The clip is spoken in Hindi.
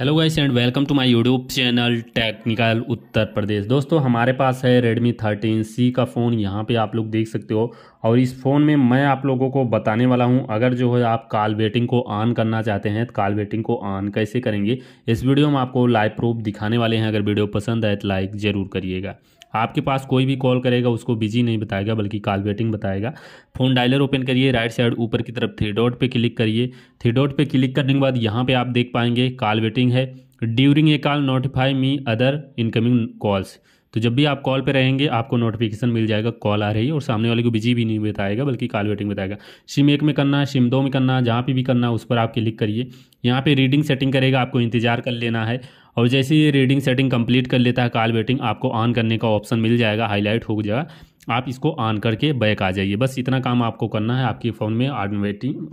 hello guys and welcome to my YouTube channel technical Uttar Pradesh दोस्तों हमारे पास है रेडमी थर्टीन सी का फ़ोन यहाँ पे आप लोग देख सकते हो और इस फ़ोन में मैं आप लोगों को बताने वाला हूँ अगर जो है आप कॉल वेटिंग को ऑन करना चाहते हैं तो कॉल वेटिंग को ऑन कैसे करेंगे इस वीडियो में आपको लाइव प्रूफ दिखाने वाले हैं अगर वीडियो पसंद आए तो लाइक ज़रूर करिएगा आपके पास कोई भी कॉल करेगा उसको बिजी नहीं बताएगा बल्कि कॉल वेटिंग बताएगा फ़ोन डायलर ओपन करिए राइट साइड ऊपर की तरफ थ्री डॉट पे क्लिक करिए थ्री डॉट पे क्लिक करने के बाद यहाँ पे आप देख पाएंगे कॉल वेटिंग मीनिंग है during a call notify me other incoming calls तो जब भी आप कॉल पे रहेंगे आपको नोटिफिकेशन मिल जाएगा कॉल आ रही है और सामने वाले को बिजी भी नहीं बताएगा बल्कि कॉल वेटिंग बताएगा सिम एक में करना सिम दो में करना जहाँ पे भी करना उस पर आप क्लिक करिए यहाँ पे रीडिंग सेटिंग करेगा आपको इंतजार कर लेना है और जैसे ही रीडिंग सेटिंग कंप्लीट कर लेता है कॉल वेटिंग आपको ऑन करने का ऑप्शन मिल जाएगा हाईलाइट हो जाएगा आप इसको ऑन करके बैक आ जाइए बस इतना काम आपको करना है आपके फ़ोन में ऑन वेटिंग